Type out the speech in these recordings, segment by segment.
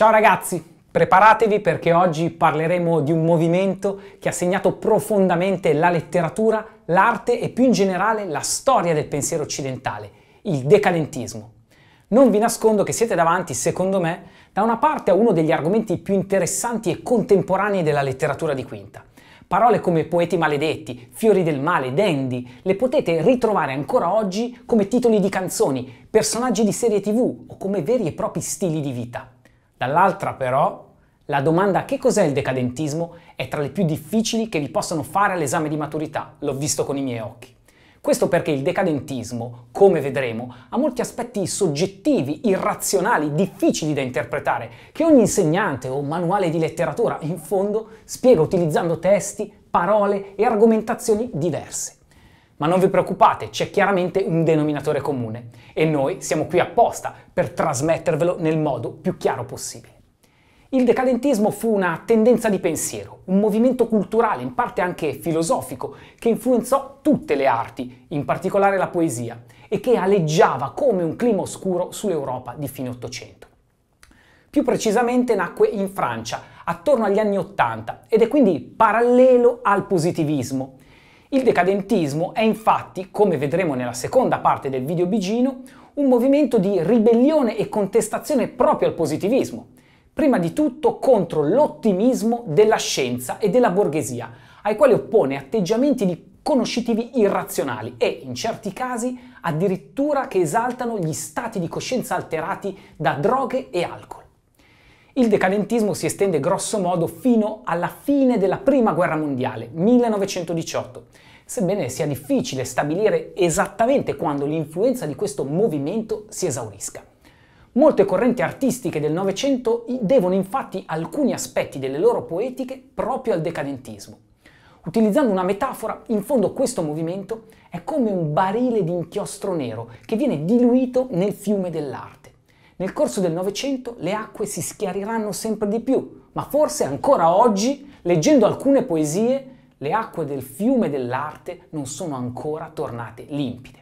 Ciao ragazzi, preparatevi perché oggi parleremo di un movimento che ha segnato profondamente la letteratura, l'arte e più in generale la storia del pensiero occidentale, il decadentismo. Non vi nascondo che siete davanti, secondo me, da una parte a uno degli argomenti più interessanti e contemporanei della letteratura di Quinta. Parole come poeti maledetti, fiori del male, dandy, le potete ritrovare ancora oggi come titoli di canzoni, personaggi di serie tv o come veri e propri stili di vita. Dall'altra però, la domanda che cos'è il decadentismo è tra le più difficili che vi possano fare all'esame di maturità, l'ho visto con i miei occhi. Questo perché il decadentismo, come vedremo, ha molti aspetti soggettivi, irrazionali, difficili da interpretare, che ogni insegnante o manuale di letteratura, in fondo, spiega utilizzando testi, parole e argomentazioni diverse. Ma non vi preoccupate, c'è chiaramente un denominatore comune e noi siamo qui apposta per trasmettervelo nel modo più chiaro possibile. Il decadentismo fu una tendenza di pensiero, un movimento culturale, in parte anche filosofico, che influenzò tutte le arti, in particolare la poesia, e che aleggiava come un clima oscuro sull'Europa di fine Ottocento. Più precisamente nacque in Francia, attorno agli anni Ottanta, ed è quindi parallelo al positivismo, il decadentismo è infatti, come vedremo nella seconda parte del video bigino, un movimento di ribellione e contestazione proprio al positivismo, prima di tutto contro l'ottimismo della scienza e della borghesia, ai quali oppone atteggiamenti di conoscitivi irrazionali e, in certi casi, addirittura che esaltano gli stati di coscienza alterati da droghe e alcol. Il decadentismo si estende grossomodo fino alla fine della Prima Guerra Mondiale, 1918, sebbene sia difficile stabilire esattamente quando l'influenza di questo movimento si esaurisca. Molte correnti artistiche del Novecento devono infatti alcuni aspetti delle loro poetiche proprio al decadentismo. Utilizzando una metafora, in fondo questo movimento è come un barile di inchiostro nero che viene diluito nel fiume dell'arte. Nel corso del Novecento le acque si schiariranno sempre di più, ma forse ancora oggi, leggendo alcune poesie, le acque del fiume dell'arte non sono ancora tornate limpide.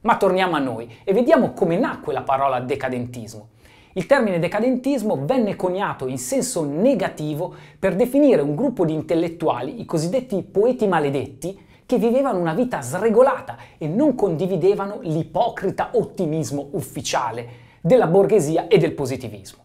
Ma torniamo a noi e vediamo come nacque la parola decadentismo. Il termine decadentismo venne coniato in senso negativo per definire un gruppo di intellettuali, i cosiddetti poeti maledetti, che vivevano una vita sregolata e non condividevano l'ipocrita ottimismo ufficiale della borghesia e del positivismo.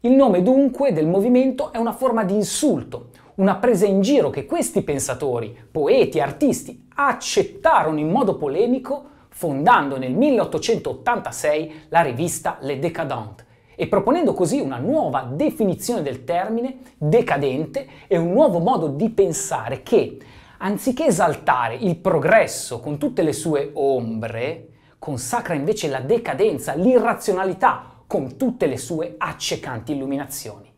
Il nome dunque del movimento è una forma di insulto, una presa in giro che questi pensatori, poeti, artisti accettarono in modo polemico fondando nel 1886 la rivista Le Décadentes e proponendo così una nuova definizione del termine decadente e un nuovo modo di pensare che, anziché esaltare il progresso con tutte le sue ombre, consacra invece la decadenza, l'irrazionalità, con tutte le sue accecanti illuminazioni.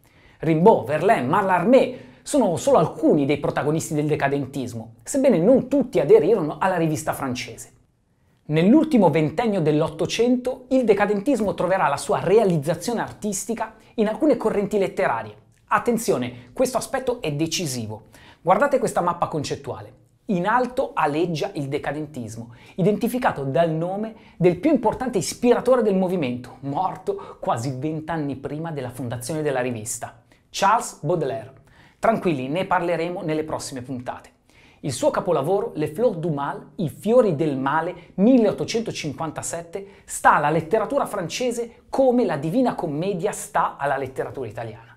Rimbaud, Verlaine, Mallarmé sono solo alcuni dei protagonisti del decadentismo, sebbene non tutti aderirono alla rivista francese. Nell'ultimo ventennio dell'Ottocento il decadentismo troverà la sua realizzazione artistica in alcune correnti letterarie. Attenzione, questo aspetto è decisivo. Guardate questa mappa concettuale. In alto aleggia il decadentismo, identificato dal nome del più importante ispiratore del movimento, morto quasi vent'anni prima della fondazione della rivista, Charles Baudelaire. Tranquilli, ne parleremo nelle prossime puntate. Il suo capolavoro, Le Fleurs du Mal, I fiori del male, 1857, sta alla letteratura francese come la Divina Commedia sta alla letteratura italiana.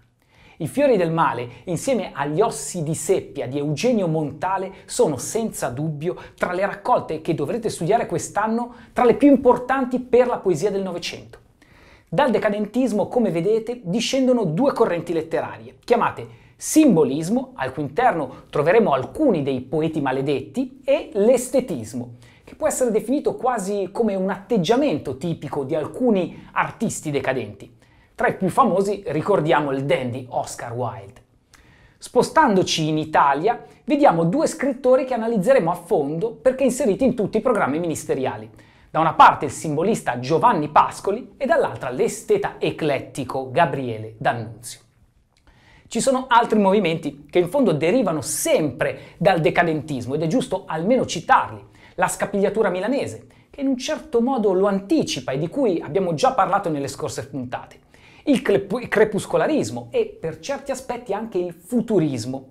I fiori del male, insieme agli ossi di seppia di Eugenio Montale, sono senza dubbio tra le raccolte che dovrete studiare quest'anno tra le più importanti per la poesia del Novecento. Dal decadentismo, come vedete, discendono due correnti letterarie, chiamate simbolismo, al cui interno troveremo alcuni dei poeti maledetti, e l'estetismo, che può essere definito quasi come un atteggiamento tipico di alcuni artisti decadenti. Tra i più famosi ricordiamo il dandy Oscar Wilde. Spostandoci in Italia, vediamo due scrittori che analizzeremo a fondo perché inseriti in tutti i programmi ministeriali. Da una parte il simbolista Giovanni Pascoli e dall'altra l'esteta eclettico Gabriele D'Annunzio. Ci sono altri movimenti che in fondo derivano sempre dal decadentismo ed è giusto almeno citarli. La scapigliatura milanese, che in un certo modo lo anticipa e di cui abbiamo già parlato nelle scorse puntate il crepuscolarismo e per certi aspetti anche il futurismo.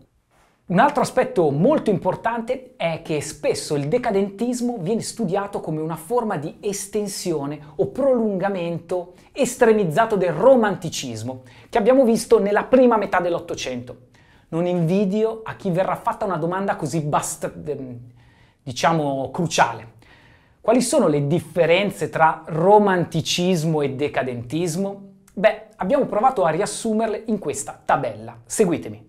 Un altro aspetto molto importante è che spesso il decadentismo viene studiato come una forma di estensione o prolungamento estremizzato del romanticismo che abbiamo visto nella prima metà dell'Ottocento. Non invidio a chi verrà fatta una domanda così bast- ehm, diciamo cruciale. Quali sono le differenze tra romanticismo e decadentismo? Beh, abbiamo provato a riassumerle in questa tabella. Seguitemi.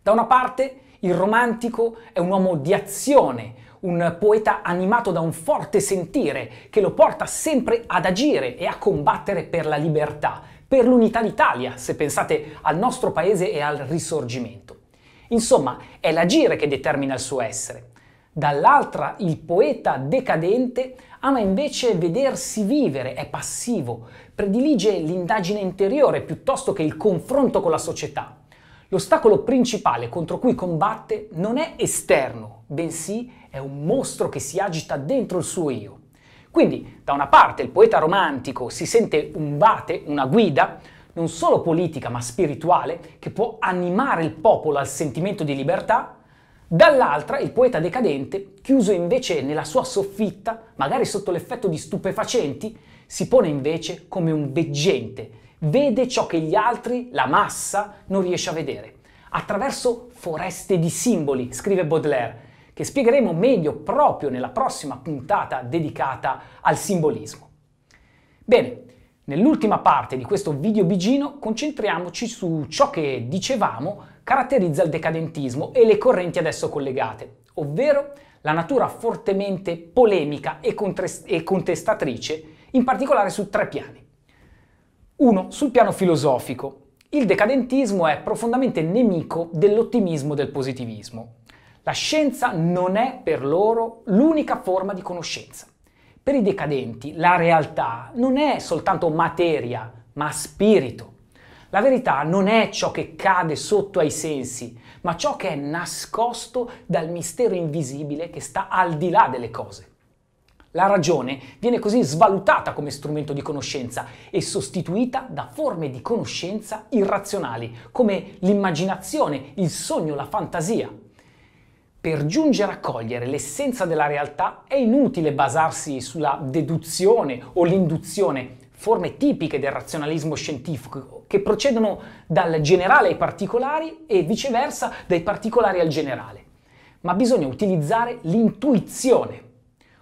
Da una parte, il romantico è un uomo di azione, un poeta animato da un forte sentire che lo porta sempre ad agire e a combattere per la libertà, per l'unità d'Italia, se pensate al nostro paese e al risorgimento. Insomma, è l'agire che determina il suo essere. Dall'altra, il poeta decadente ama invece vedersi vivere, è passivo, predilige l'indagine interiore piuttosto che il confronto con la società. L'ostacolo principale contro cui combatte non è esterno, bensì è un mostro che si agita dentro il suo io. Quindi, da una parte, il poeta romantico si sente un vate, una guida, non solo politica ma spirituale, che può animare il popolo al sentimento di libertà, Dall'altra, il poeta decadente, chiuso invece nella sua soffitta, magari sotto l'effetto di stupefacenti, si pone invece come un veggente, vede ciò che gli altri, la massa, non riesce a vedere, attraverso foreste di simboli, scrive Baudelaire, che spiegheremo meglio proprio nella prossima puntata dedicata al simbolismo. Bene, nell'ultima parte di questo video bigino concentriamoci su ciò che dicevamo caratterizza il decadentismo e le correnti adesso collegate, ovvero la natura fortemente polemica e, e contestatrice, in particolare su tre piani. Uno, sul piano filosofico. Il decadentismo è profondamente nemico dell'ottimismo e del positivismo. La scienza non è per loro l'unica forma di conoscenza. Per i decadenti la realtà non è soltanto materia, ma spirito. La verità non è ciò che cade sotto ai sensi, ma ciò che è nascosto dal mistero invisibile che sta al di là delle cose. La ragione viene così svalutata come strumento di conoscenza e sostituita da forme di conoscenza irrazionali, come l'immaginazione, il sogno, la fantasia. Per giungere a cogliere l'essenza della realtà è inutile basarsi sulla deduzione o l'induzione, forme tipiche del razionalismo scientifico che procedono dal generale ai particolari e viceversa dai particolari al generale. Ma bisogna utilizzare l'intuizione,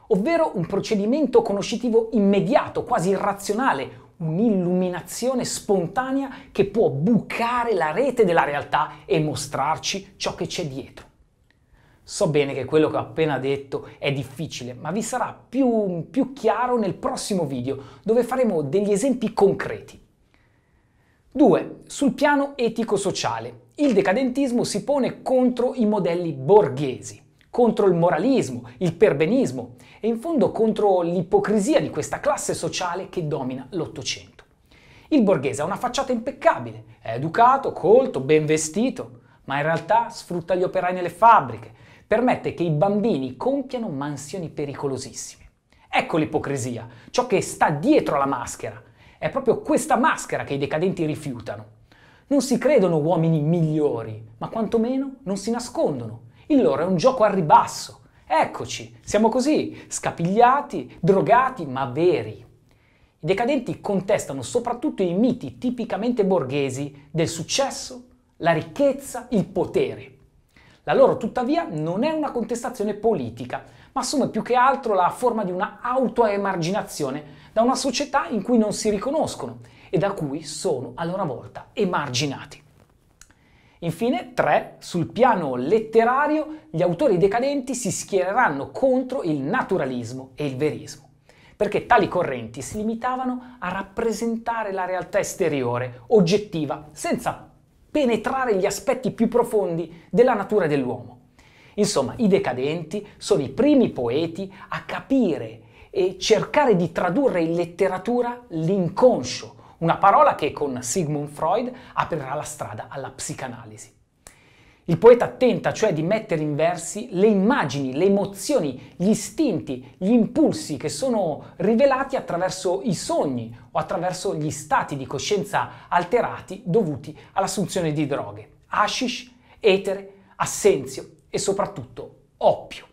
ovvero un procedimento conoscitivo immediato, quasi irrazionale, un'illuminazione spontanea che può bucare la rete della realtà e mostrarci ciò che c'è dietro. So bene che quello che ho appena detto è difficile, ma vi sarà più, più chiaro nel prossimo video dove faremo degli esempi concreti. 2. Sul piano etico-sociale, il decadentismo si pone contro i modelli borghesi, contro il moralismo, il perbenismo e in fondo contro l'ipocrisia di questa classe sociale che domina l'Ottocento. Il borghese ha una facciata impeccabile, è educato, colto, ben vestito, ma in realtà sfrutta gli operai nelle fabbriche, permette che i bambini compiano mansioni pericolosissime. Ecco l'ipocrisia, ciò che sta dietro la maschera. È proprio questa maschera che i decadenti rifiutano. Non si credono uomini migliori, ma quantomeno non si nascondono. Il loro è un gioco a ribasso. Eccoci, siamo così, scapigliati, drogati, ma veri. I decadenti contestano soprattutto i miti tipicamente borghesi del successo, la ricchezza, il potere. La loro tuttavia non è una contestazione politica, ma assume più che altro la forma di una autoemarginazione da una società in cui non si riconoscono e da cui sono a loro volta emarginati. Infine, 3. Sul piano letterario, gli autori decadenti si schiereranno contro il naturalismo e il verismo, perché tali correnti si limitavano a rappresentare la realtà esteriore, oggettiva, senza penetrare gli aspetti più profondi della natura dell'uomo. Insomma, i decadenti sono i primi poeti a capire e cercare di tradurre in letteratura l'inconscio, una parola che con Sigmund Freud aprirà la strada alla psicanalisi. Il poeta tenta cioè di mettere in versi le immagini, le emozioni, gli istinti, gli impulsi che sono rivelati attraverso i sogni o attraverso gli stati di coscienza alterati dovuti all'assunzione di droghe, hashish, etere, assenzio e soprattutto oppio.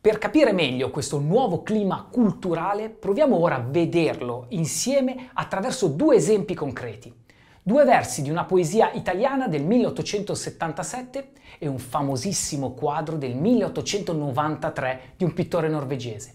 Per capire meglio questo nuovo clima culturale proviamo ora a vederlo insieme attraverso due esempi concreti due versi di una poesia italiana del 1877 e un famosissimo quadro del 1893 di un pittore norvegese.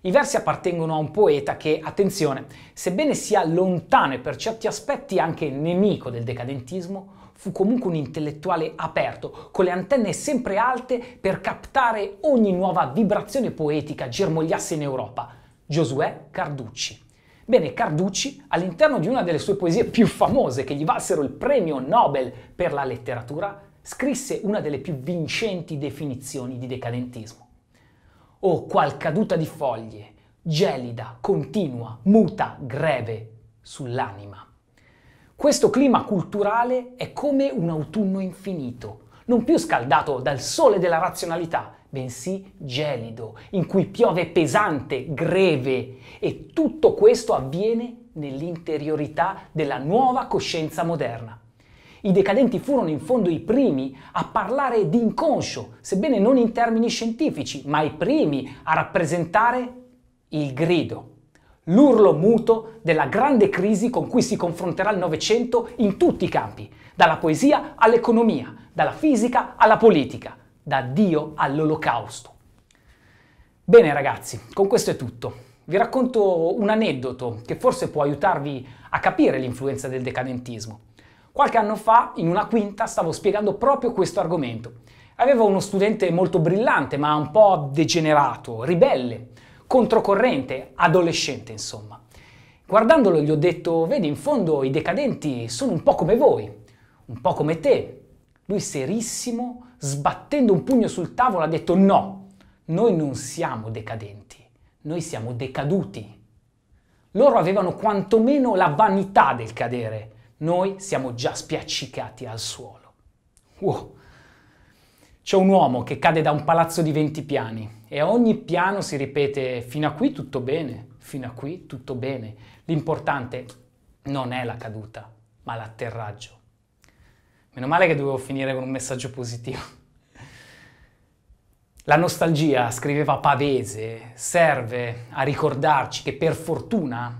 I versi appartengono a un poeta che, attenzione, sebbene sia lontano e per certi aspetti anche nemico del decadentismo, fu comunque un intellettuale aperto, con le antenne sempre alte per captare ogni nuova vibrazione poetica germogliasse in Europa. Giosuè Carducci. Bene, Carducci, all'interno di una delle sue poesie più famose che gli valsero il premio Nobel per la letteratura, scrisse una delle più vincenti definizioni di decadentismo. Oh, qual caduta di foglie, gelida, continua, muta, greve, sull'anima. Questo clima culturale è come un autunno infinito, non più scaldato dal sole della razionalità bensì gelido, in cui piove pesante, greve, e tutto questo avviene nell'interiorità della nuova coscienza moderna. I decadenti furono in fondo i primi a parlare di inconscio, sebbene non in termini scientifici, ma i primi a rappresentare il grido, l'urlo muto della grande crisi con cui si confronterà il Novecento in tutti i campi, dalla poesia all'economia, dalla fisica alla politica, da Dio all'olocausto. Bene ragazzi, con questo è tutto. Vi racconto un aneddoto che forse può aiutarvi a capire l'influenza del decadentismo. Qualche anno fa, in una quinta, stavo spiegando proprio questo argomento. Avevo uno studente molto brillante, ma un po' degenerato, ribelle, controcorrente, adolescente insomma. Guardandolo gli ho detto, vedi, in fondo i decadenti sono un po' come voi, un po' come te, lui serissimo, sbattendo un pugno sul tavolo, ha detto no, noi non siamo decadenti, noi siamo decaduti. Loro avevano quantomeno la vanità del cadere, noi siamo già spiaccicati al suolo. Wow! C'è un uomo che cade da un palazzo di 20 piani e a ogni piano si ripete fino a qui tutto bene, fino a qui tutto bene. L'importante non è la caduta, ma l'atterraggio. Meno male che dovevo finire con un messaggio positivo. La nostalgia, scriveva Pavese, serve a ricordarci che per fortuna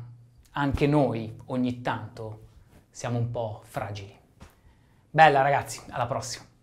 anche noi ogni tanto siamo un po' fragili. Bella ragazzi, alla prossima!